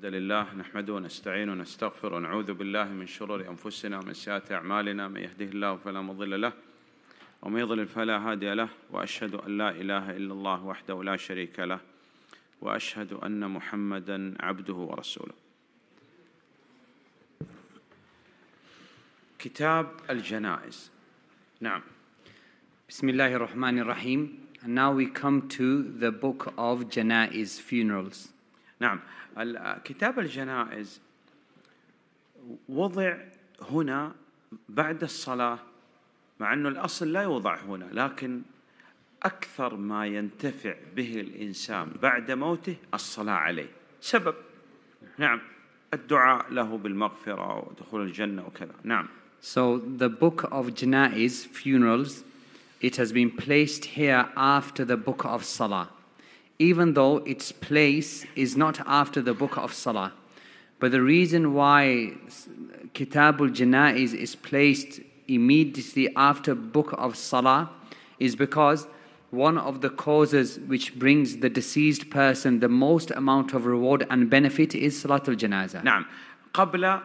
الحمد لله نحمده ونستعينه ونستغفره ونعوذ بالله من شرور أنفسنا ومن سيئات أعمالنا من يهده الله فلا مضل له ومن يضلل فلا هادي له وأشهد أن لا إله إلا الله وحده لا شريك له وأشهد أن محمدا عبده ورسوله كتاب الجنائز نعم بسم الله الرحمن الرحيم And now we come to the book of Janaiz, funerals. نعم كتاب الجنائز وضع هنا بعد الصلاة مع أنه الأصل لا يوضع هنا لكن أكثر ما ينتفع به الإنسان بعد موته الصلاة عليه سبب نعم الدعاء له بالمغفرة ودخول الجنة وكذا نعم So the book of Janaiz, funerals, it has been placed here after the book of Salah. even though its place is not after the book of Salah. But the reason why Kitabul Janaiz is placed immediately after book of Salah is because one of the causes which brings the deceased person the most amount of reward and benefit is Salatul Janazah. نعم قبل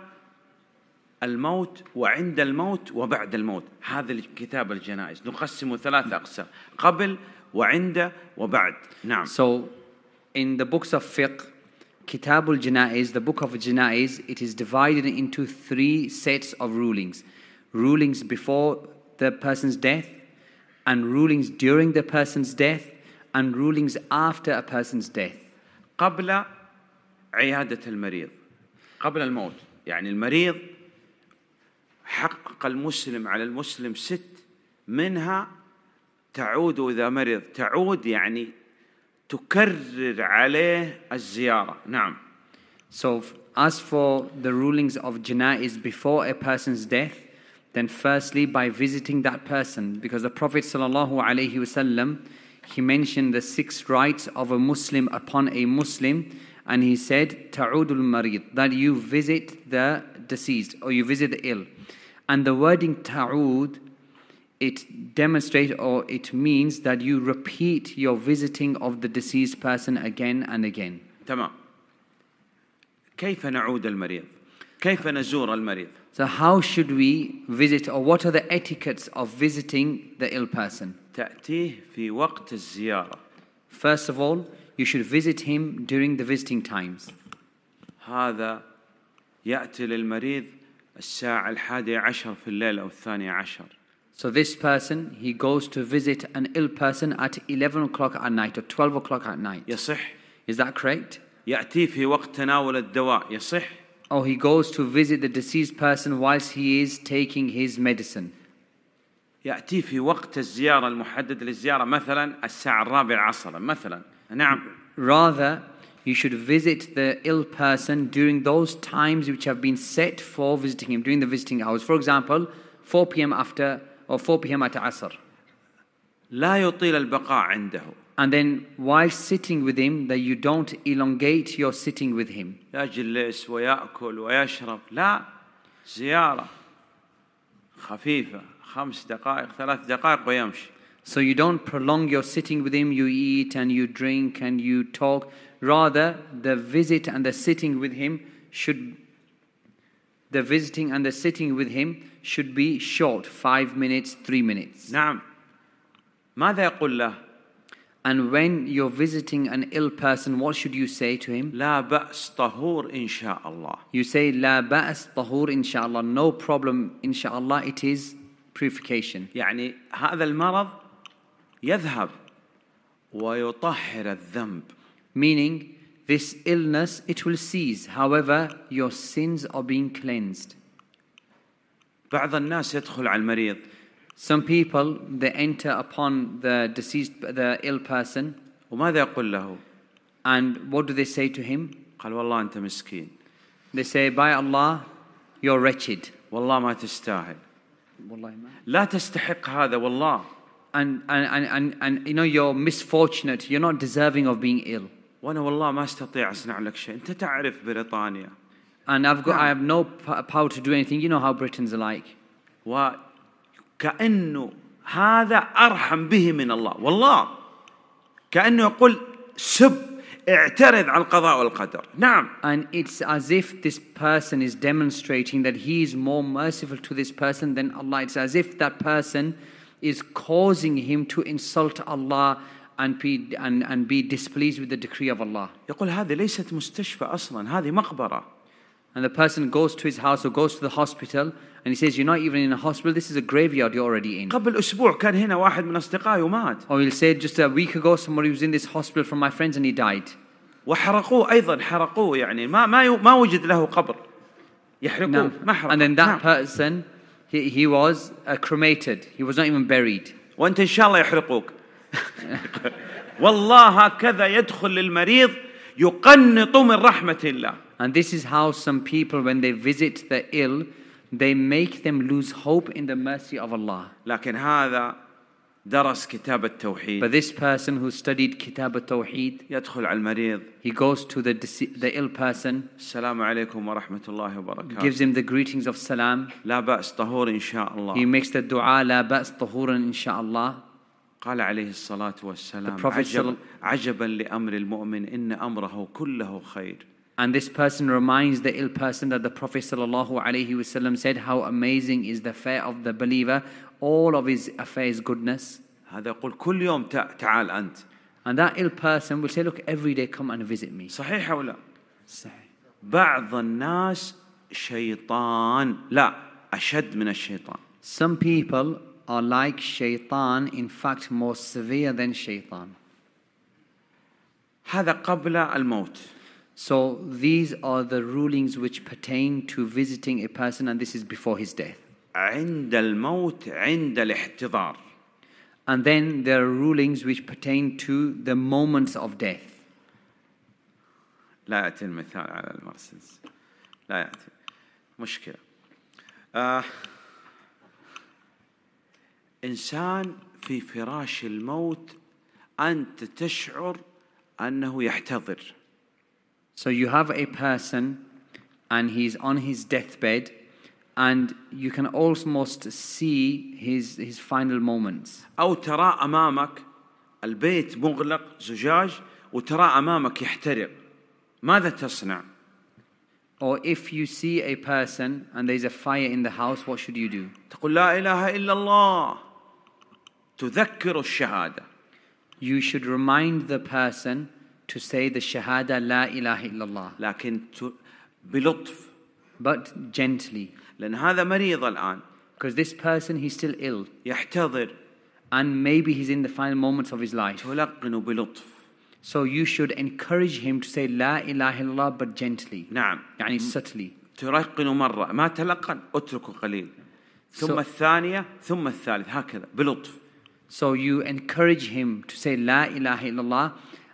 الموت وعند الموت وبعد الموت هذا الكتاب الجنائز نقسمه ثلاث أقسام قبل وعند وبعد نعم So in the books of fiqh Kitabul al-Janaiz the book of Janaiz it is divided into three sets of rulings rulings before the person's death and rulings during the person's death and rulings after a person's death قبل عيادة المريض قبل الموت يعني المريض حقق المسلم على المسلم ست منها تعود إذا مرض تعود يعني تكرر عليه الزيارة نعم So as for the rulings of janaiz before a person's death then firstly by visiting that person because the prophet sallallahu alaihi wasallam he mentioned the six rights of a muslim upon a muslim and he said ta'udul marid that you visit the deceased or you visit the ill and the wording ta'ud it demonstrates or it means that you repeat your visiting of the deceased person again and again. كيف نعود المريض؟ كيف نزور المريض؟ So how should we visit or what are the etiquettes of visiting the ill person? تأتيه في وقت First of all, you should visit him during the visiting times. هذا يأتي للمريض الساعة الحادية عشر في الليل أو الثانية عشر. So this person, he goes to visit an ill person at 11 o'clock at night or 12 o'clock at night. يصح Is that correct? يأتي في وقت تناول الدواء يصح Or he goes to visit the deceased person whilst he is taking his medicine. يأتي في وقت الزيارة المحدد للزيارة مثلا الساعة الرابعة عصرا مثلا نعم Rather, you should visit the ill person during those times which have been set for visiting him, during the visiting hours. For example, 4 p.m. after or 4 p.m. at Asr. لا يطيل البقاء عنده. And then while sitting with him, that you don't elongate your sitting with him. يجلس ويأكل ويشرب. لا زيارة خفيفة خمس دقائق ثلاث دقائق ويمشي. So you don't prolong your sitting with him, you eat and you drink and you talk. Rather, the visit and the sitting with him should the visiting and the sitting with him should be short, five minutes, three minutes. نعم ماذا يقول له؟ And when you're visiting an ill person, what should you say to him? لا بأس طهور إن شاء الله. You say لا بأس طهور إن شاء الله. No problem إن شاء الله. It is purification. يعني هذا المرض يذهب ويطهر الذنب. Meaning this illness, it will cease. However, your sins are being cleansed. بعض الناس يدخل على المريض. Some people they enter upon the deceased, the ill person. وماذا يقول له؟ And what do they say to him? قال والله أنت مسكين. They say by Allah, you're wretched. والله ما تستاهل. والله ما. لا تستحق هذا والله. And and and and, and you know you're misfortunate. You're not deserving of being ill. وانا والله ما استطيع اصنع لك شيء انت تعرف بريطانيا and I've got I have no power to do anything you know how Britons are like وكأنه هذا أرحم به من الله والله كأنه يقول سب اعترض على القضاء والقدر نعم and it's as if this person is demonstrating that he is more merciful to this person than Allah it's as if that person is causing him to insult Allah and be, and, and be displeased with the decree of Allah. يقول هذه ليست مستشفى أصلا هذه مقبرة. And the person goes to his house or goes to the hospital and he says, You're not even in a hospital, this is a graveyard you're already in. قبل أسبوع كان هنا واحد من أصدقائي ومات. Or he'll say, Just a week ago, somebody was in this hospital from my friends and he died. وحرقوه أيضا حرقوه يعني ما ما ما وجد له قبر. يحرقوه ما حرقوه. And then that person, he, he was uh, cremated. He was not even buried. وأنت إن شاء الله يحرقوك. والله هكذا يدخل للمريض يقنط من رحمة الله And this is how some people when they visit the ill they make them lose hope in the mercy of Allah. لكن هذا درس كتاب التوحيد. But this person who studied كتاب التوحيد يدخل على المريض. He goes to the the ill person. السلام عليكم ورحمة الله وبركاته. Gives him the greetings of salam. لا بأس طهور إن شاء الله. He makes the dua لا بأس طهور إن شاء الله. قال عليه الصلاة والسلام عجب, عجبا لأمر المؤمن إن أمره كله خير And this person reminds the ill person that the Prophet ﷺ said, How amazing is the fate of the believer, all of his affairs goodness. هذا يقول كل يوم تعال أنت. And that ill person will say, Look, every day come and visit me. صحيح أو لا؟ صحيح. بعض الناس شيطان لا أشد من الشيطان. Some people are like shaitan, in fact, more severe than shaitan. هذا قبل الموت. So these are the rulings which pertain to visiting a person, and this is before his death. عند الموت عند الاحتضار. And then there are rulings which pertain to the moments of death. لا يأتي المثال على المرسز. لا يأتي. مشكلة. Uh, انسان في فراش الموت انت تشعر انه يحتضر So you have a person and he's on his deathbed and you can almost see his his final moments. أو ترى أمامك البيت مغلق زجاج وترى أمامك يحترق. ماذا تصنع؟ Or if you see a person and there's a fire in the house, what should you do? تقول لا إله إلا الله. تذكر الشهادة You should remind the person to say the shahada إله إلا الله. لكن ت... بلطف. But gently. لأن هذا مريض الآن. Because this person he's still ill. يحتضر. And maybe he's in the final moments of his life. تلقن بلطف. So you should encourage him to say لا إله إلا الله but gently. نعم. يعني subtly. تلقن مرة ما تلقن اتركه قليل. ثم so, الثانية ثم الثالث هكذا بلطف. So you encourage him to say La ilaha illallah.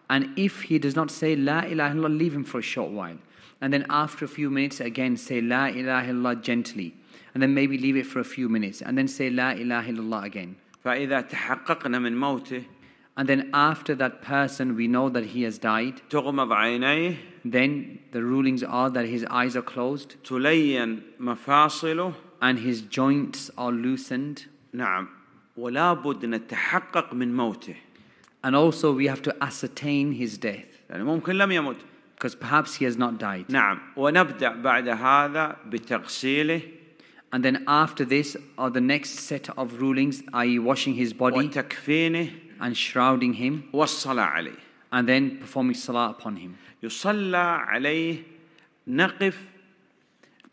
And if he does not say La ilaha illallah, leave him for a short while. And then after a few minutes, again say La ilaha illallah gently. And then maybe leave it for a few minutes. And then say La ilaha illallah again. فإذا تحققنا من موته and then after that person, we know that he has died. Then the rulings are that his eyes are closed. And his joints are loosened. نعم. ولا بد نتحقق من موته And also we have to ascertain his death. يعني ممكن لم يمت. Because perhaps he has not died. نعم ونبدأ بعد هذا بتغسيله And then after this are the next set of rulings, i.e. washing his body وتكفينه and shrouding him والصلاة عليه and then performing salah upon him. يصلى عليه نقف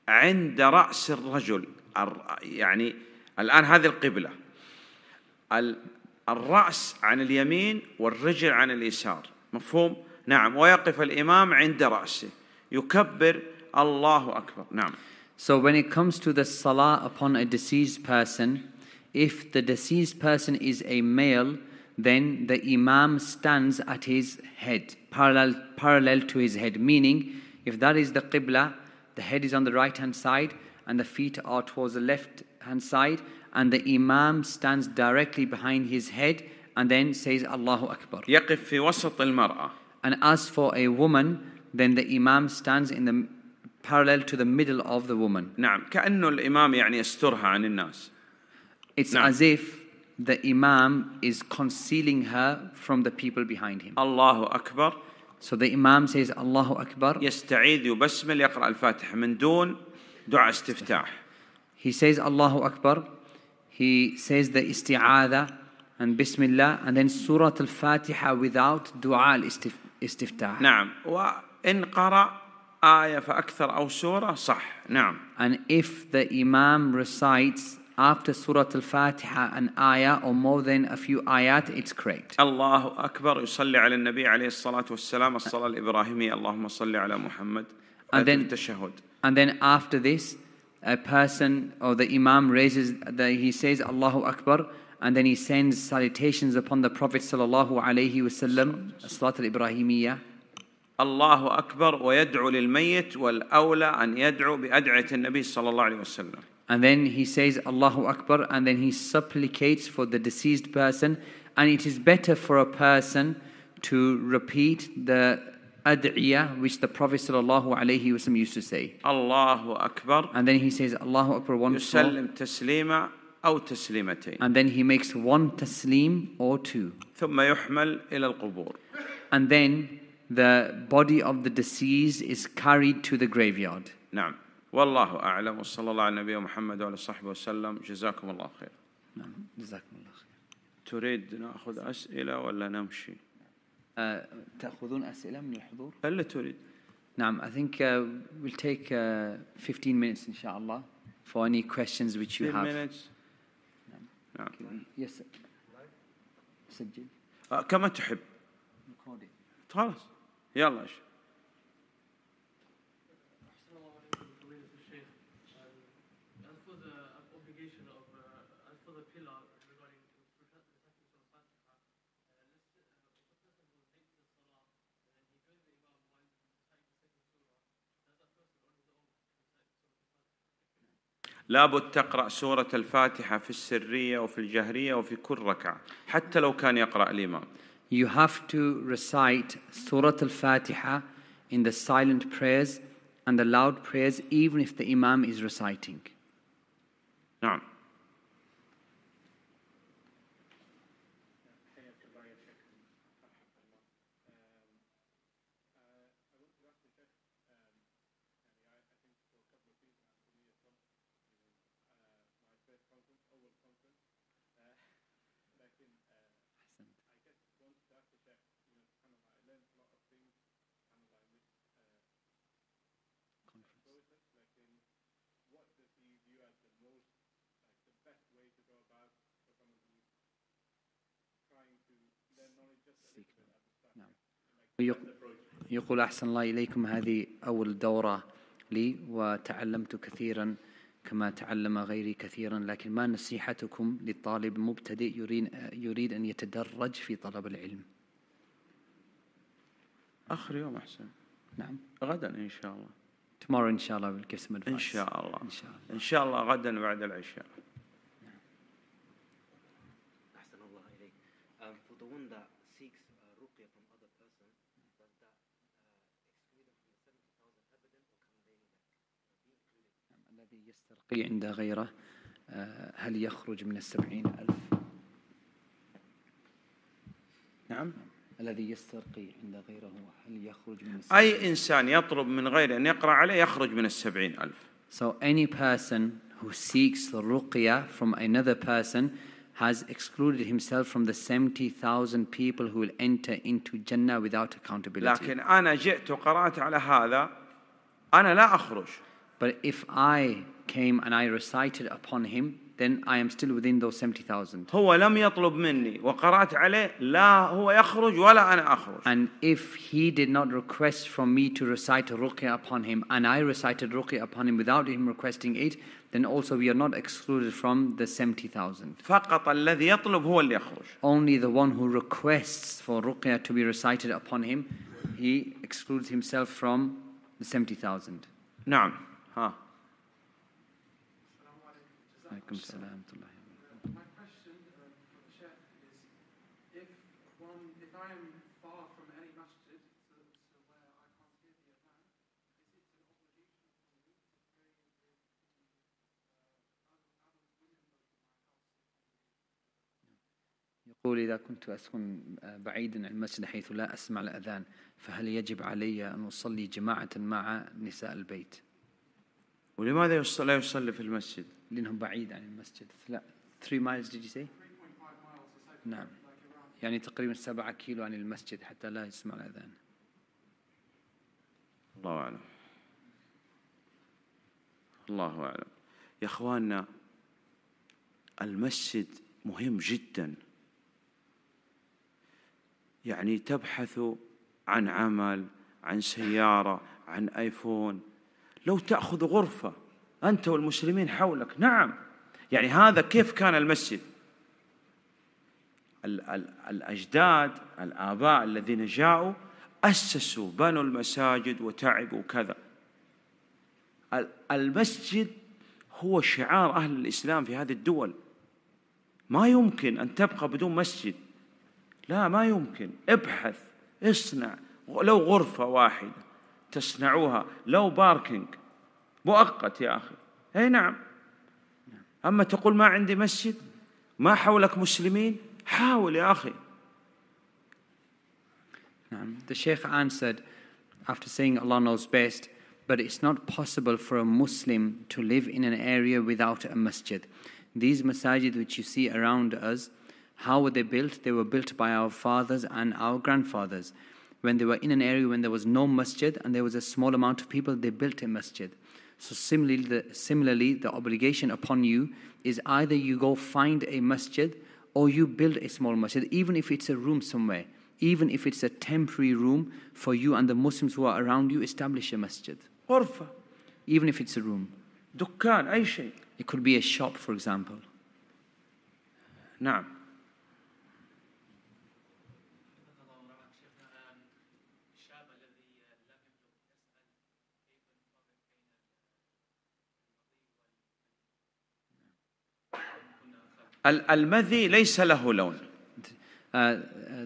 عند رأس الرجل يعني الآن هذه القبلة الرأس عن اليمين والرجل عن اليسار مفهوم؟ نعم ويقف الإمام عند رأسه يكبر الله أكبر نعم So when it comes to the salah upon a deceased person, if the deceased person is a male, then the imam stands at his head, parallel, parallel to his head. Meaning, if that is the qibla, the head is on the right hand side and the feet are towards the left hand side, and the Imam stands directly behind his head and then says Allahu Akbar. يقف في وسط المرأة. And as for a woman, then the Imam stands in the parallel to the middle of the woman. نعم كأنه الإمام يعني يسترها عن الناس. It's نعم. as if the Imam is concealing her from the people behind him. Allahu akbar. So the Imam says "Allahu akbar." يستعيد يبسمل يقرأ الفاتحة من دون دعاء استفتاح. He says "Allahu akbar." he says the isti'adah and Bismillah and then Surah Al-Fatiha without al-istiftah. نعم وإن قرأ آية فأكثر أو سورة صح نعم and if the Imam recites after Surah Al-Fatiha an ayah or more than a few ayat it's correct الله أكبر يصلي على النبي عليه الصلاة والسلام الصلاة الإبراهيمية اللهم صل على محمد and then, and then after this a person or the Imam raises, the, he says Allahu Akbar, and then he sends salutations upon the Prophet sallallahu alaihi wasallam, Salat al-Ibrahimiyya. الله أكبر ويدعو للميت والأولى أن يدعو بأدعية النبي صلى الله عليه وسلم. And then he says Allahu Akbar and then he supplicates for the deceased person and it is better for a person to repeat the ad'iyah, which the Prophet sallallahu wasallam used to say. Allahu Akbar. And then he says, Allahu Akbar once more. أو تسليمتين. And then he makes one taslim or two. ثم يحمل إلى القبور. And then the body of the deceased is carried to the graveyard. نعم. والله أعلم وصلى الله على نبينا محمد وعلى صحبه وسلم جزاكم الله خير. نعم جزاكم الله خير. تريد ناخذ أسئلة ولا نمشي؟ Uh, تأخذون أسئلة من الحضور؟ اللي تريد. نعم, I think uh, we'll take uh, 15 minutes إن شاء الله for any questions which you have. 15 minutes. نعم. نعم. Yes. Sir. سجل. Uh, كما تحب. Recording. خلاص. يلا. لابد تقرأ سورة الفاتحة في السرية وفي الجهرية وفي كل ركعة حتى لو كان يقرأ الإمام You have to recite Surah Al-Fatiha in the silent prayers and the loud prayers even if the Imam is reciting. نعم يقول أحسن الله إليكم هذه أول دورة لي وتعلمت كثيرا كما تعلم غيري كثيرا لكن ما نصيحتكم للطالب مبتدئ يريد, يريد أن يتدرج في طلب العلم آخر يوم أحسن نعم غدا إن شاء الله tomorrow إن شاء الله بالقسم إن شاء الله إن شاء الله, إن شاء الله غدا بعد العشاء بقي عند غيره آه، هل يخرج من السبعين ألف نعم الذي يسترقي عند غيره هل يخرج من السبعين أي إنسان يطلب من غيره أن يقرأ عليه يخرج من السبعين ألف So any person who seeks the ruqya from another person has excluded himself from the 70,000 people who will enter into Jannah without accountability. لكن أنا جئت وقرأت على هذا أنا لا أخرج. But if I came and I recited upon him, then I am still within those 70,000. And if he did not request from me to recite ruqya upon him and I recited ruqya upon him without him requesting it, then also we are not excluded from the 70,000. Only the one who requests for ruqya to be recited upon him, he excludes himself from the 70,000. ها عليكم السلام ورحمة الله يقول إذا كنت أسكن آه، بعيدا عن المسجد حيث لا أسمع الأذان فهل يجب علي أن أصلي جماعة مع نساء البيت؟ ولماذا لا يصلي في المسجد؟ لأنهم بعيد عن المسجد لا 3 miles did you say؟ نعم يعني تقريبا 7 كيلو عن المسجد حتى لا يسمع الأذان الله أعلم الله أعلم يا أخواننا المسجد مهم جدا يعني تبحث عن عمل عن سيارة عن آيفون لو تأخذ غرفة أنت والمسلمين حولك نعم يعني هذا كيف كان المسجد ال ال الأجداد الآباء الذين جاءوا أسسوا بنوا المساجد وتعبوا وكذا المسجد هو شعار أهل الإسلام في هذه الدول ما يمكن أن تبقى بدون مسجد لا ما يمكن ابحث اصنع لو غرفة واحدة تصنعوها لو باركينج مؤقت يا أخي أي نعم أما تقول ما عندي مسجد ما حولك مسلمين حاول يا أخي The Sheikh answered after saying Allah knows best but it's not possible for a Muslim to live in an area without a masjid these masajid which you see around us how were they built they were built by our fathers and our grandfathers when they were in an area when there was no masjid and there was a small amount of people, they built a masjid. So similarly, the, similarly, the obligation upon you is either you go find a masjid or you build a small masjid, even if it's a room somewhere, even if it's a temporary room for you and the Muslims who are around you, establish a masjid. غرفة. Even if it's a room. دكان It could be a shop, for example. نعم. المذي ليس له لون uh,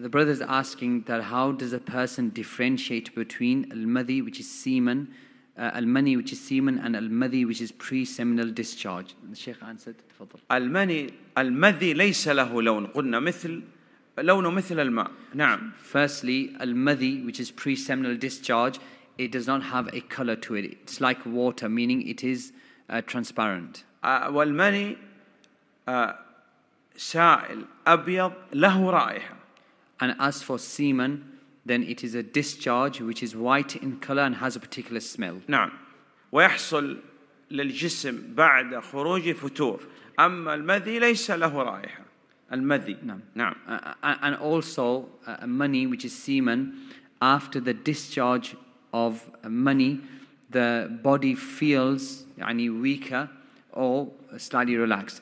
the brother is asking that how does a person differentiate between al-madhi which is semen uh, al which is semen and al-madhi which is pre-seminal discharge the sheikh answered تفضل al-mani al-madhi laysa lahu lawn قلنا مثل لونه مثل الماء نعم firstly al-madhi which is pre-seminal discharge it does not have a color to it it's like water meaning it is uh, transparent uh, والمني uh, سائل أبيض له رائحة And as for semen, then it is a discharge which is white in color and has a particular smell. نعم ويحصل للجسم بعد خروج فتور أما المذي ليس له رائحة المذي نعم نعم uh, and also uh, money which is semen after the discharge of money the body feels يعني weaker or slightly relaxed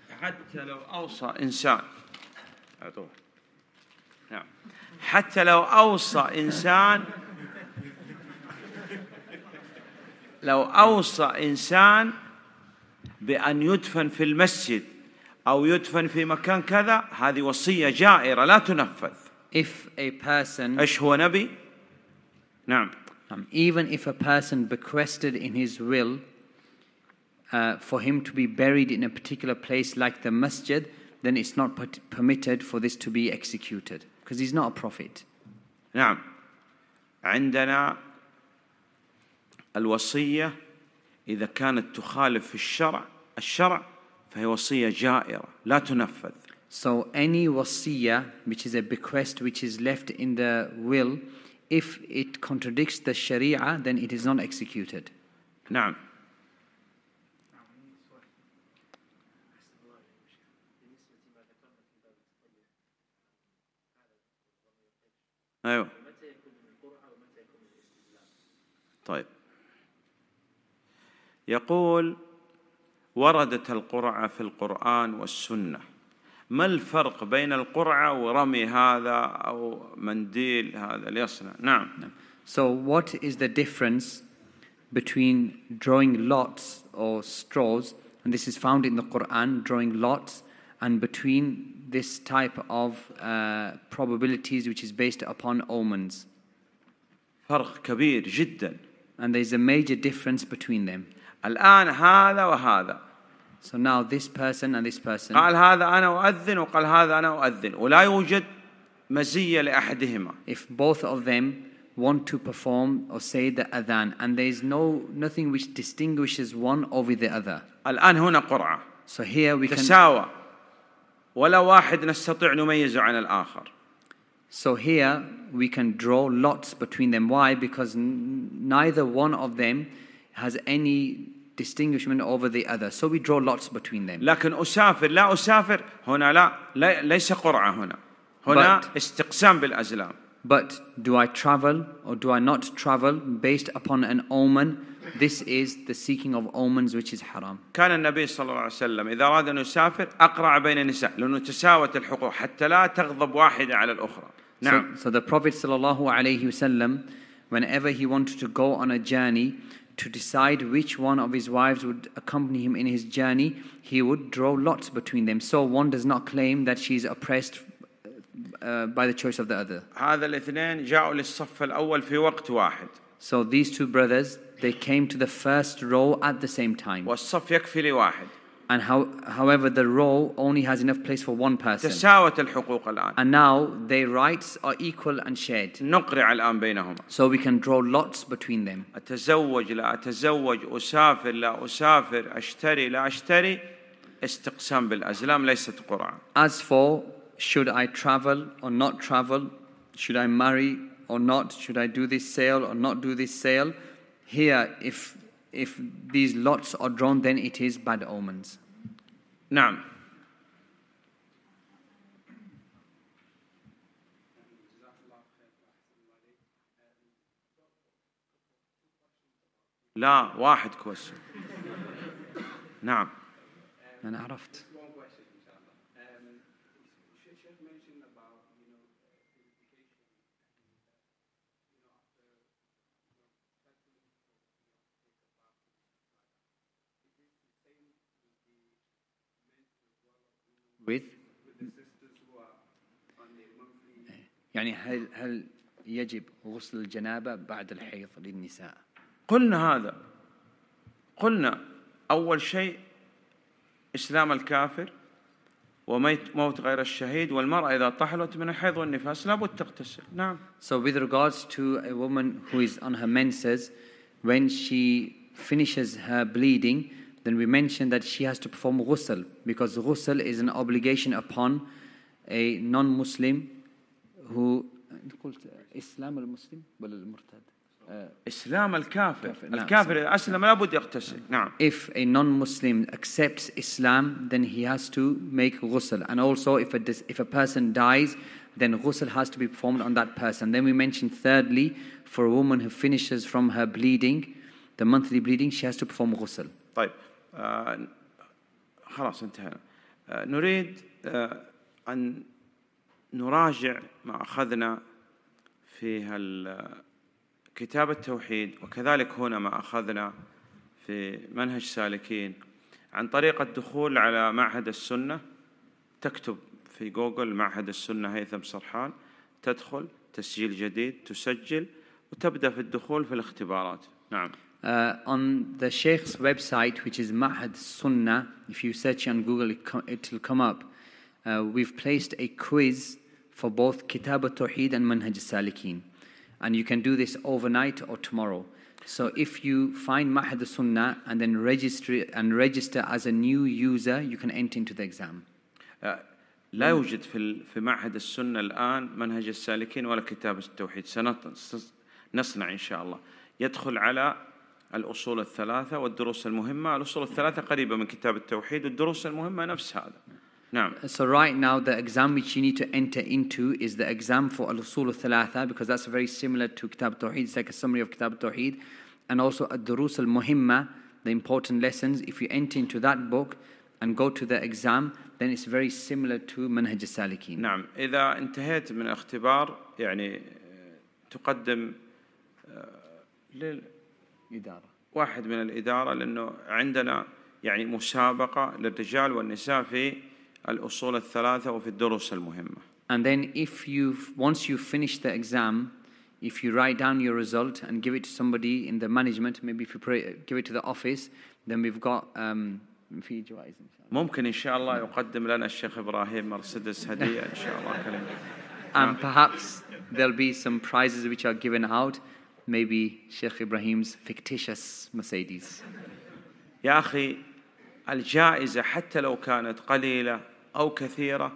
حتى لو أوصى إنسان أعطوه نعم حتى لو أوصى إنسان لو أوصى إنسان بأن يدفن في المسجد أو يدفن في مكان كذا هذه وصية جائرة لا تنفذ if a person ايش هو نبي نعم um, even if a person bequested in his will Uh, for him to be buried in a particular place like the masjid, then it's not permitted for this to be executed because he's not a prophet. نعم عندنا الوصية إذا كانت تخالف الشرع الشرع فهي وصية جائرة لا تنفذ. So any wasiya, which is a bequest which is left in the will, if it contradicts the sharia, then it is not executed. نعم. ايوه متى يكون القرعه طيب يقول وردت القرعه في القران والسنه ما الفرق بين القرعه ورمي هذا او منديل هذا ليصنع نعم So what is the difference between drawing lots or straws and this is found in the Quran drawing lots and between this type of uh, probabilities which is based upon omens. فرق كبير جدا. And there's a major difference between them. الآن هذا وهذا. So now this person and this person. قال هذا أنا أؤذن وقال هذا أنا أؤذن ولا يوجد مزية لأحدهما. If both of them want to perform or say the adhan and there is no nothing which distinguishes one over the other. الآن هنا قرعة. So here we تساوى. can ولا واحد نستطيع نميزه عن الآخر. So here we can draw lots between them. Why? Because neither one of them has any distinguishment over the other. So we draw lots between them. لكن أسافر لا أسافر هنا لا, لا ليس قرعة هنا. هنا but, استقسام بالأزلام. But do I travel or do I not travel based upon an omen? This is the seeking of omens which is haram. كان النبي صلى الله عليه وسلم إذا أراد أن يسافر أقرع بين النساء لأنه تساوت الحقوق حتى لا تغضب واحدة على الأخرى. نعم. So, so the Prophet صلى الله عليه وسلم whenever he wanted to go on a journey to decide which one of his wives would accompany him in his journey, he would draw lots between them. So one does not claim that she is oppressed uh, by the choice of the other. هذا الاثنين جاءوا للصف الأول في وقت واحد. So these two brothers, they came to the first row at the same time. And how, however, the row only has enough place for one person. الحقوق And now their rights are equal and shared. So we can draw lots between them. أتزوج لا أتزوج أسافر لا أسافر أشتري لا أشتري استقسام بالأزلام ليست قرعة. As for should I travel or not travel, should I marry or not? Should I do this sale or not do this sale? Here, if if these lots are drawn, then it is bad omens. Now. لا واحد كويشن نعم انا عرفت with يعني هل هل يجب غسل الجنابة بعد الحيض للنساء قلنا هذا قلنا أول شيء إسلام الكافر وميت موت غير الشهيد والمرأة إذا طحلت من الحيض والنفاس لابد تغتسل نعم So with regards to a woman who is on her menses when she finishes her bleeding Then we mentioned that she has to perform ghusl because ghusl is an obligation upon a non-Muslim who إسلام المسلم ولا المرتد؟ uh, إسلام الكافر الكافر أسلم لابد نعم If a non-Muslim accepts Islam then he has to make ghusl and also if a, if a person dies then ghusl has to be performed on that person then we mentioned thirdly for a woman who finishes from her bleeding the monthly bleeding she has to perform ghusl طيب آه، خلاص انتهينا آه، نريد آه، أن نراجع ما أخذنا في كتاب التوحيد وكذلك هنا ما أخذنا في منهج سالكين عن طريق الدخول على معهد السنة تكتب في جوجل معهد السنة هيثم سرحان تدخل تسجيل جديد تسجل وتبدأ في الدخول في الاختبارات نعم Uh, on the Sheikh's website, which is Mahad Sunnah, if you search on Google, it com- it'll come up. Uh, we've placed a quiz for both Kitab al-Tawheed and Manhaj al-Salikin. And you can do this overnight or tomorrow. So if you find Mahad Sunnah and then register and register as a new user, you can enter into the exam. Uh, لا يوجد في في معهد السنة الآن منهج السالكين ولا كتاب التوحيد سنصنع إن شاء الله يدخل على الأصول الثلاثة والدروس المهمة الأصول الثلاثة قريبة من كتاب التوحيد والدروس المهمة نفس هذا نعم So right now the exam which you need to enter into is the exam for الأصول الثلاثة because that's very similar to كتاب التوحيد it's like a summary of كتاب التوحيد and also الدروس المهمة the important lessons if you enter into that book and go to the exam then it's very similar to منهج السالكين نعم إذا انتهيت من اختبار يعني تقدم uh, إدارة واحد من الإدارة لأنه عندنا يعني مسابقة للرجال والنساء في الأصول الثلاثة وفي الدروس المهمة And then if you once you finish the exam, if you write down your result and give it to somebody in the management, maybe if you pray, give it to the office, then we've got um, في جوائز إن شاء الله. ممكن إن شاء الله يقدم لنا الشيخ إبراهيم مرسيدس هدية إن شاء الله And perhaps there'll be some prizes which are given out maybe Sheikh Ibrahim's fictitious Mercedes. يا أخي الجائزة حتى لو كانت قليلة أو كثيرة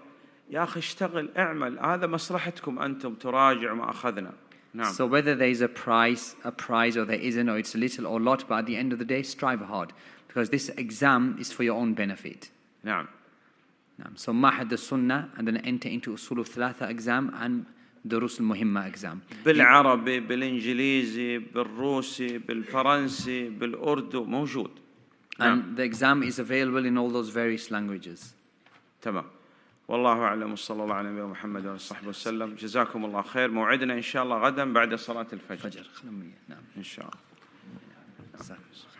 يا أخي اشتغل اعمل هذا مصلحتكم أنتم تراجع ما أخذنا نعم. So whether there is a prize, a prize or there isn't, or it's a little or a lot, but at the end of the day, strive hard because this exam is for your own benefit. نعم. نعم. So mahad the sunnah and then enter into usul of thalatha exam and الدروس المهمة أقزام بالعربي بالإنجليزي بالروسي بالفرنسي بالأردو موجود نعم. and the exam is available in all those various languages تمام والله اعلم وصلى الله على نبينا محمد وعلى وصحبه وسلم جزاكم الله خير موعدنا ان شاء الله غدا بعد صلاه الفجر الفجر نعم ان شاء الله نعم.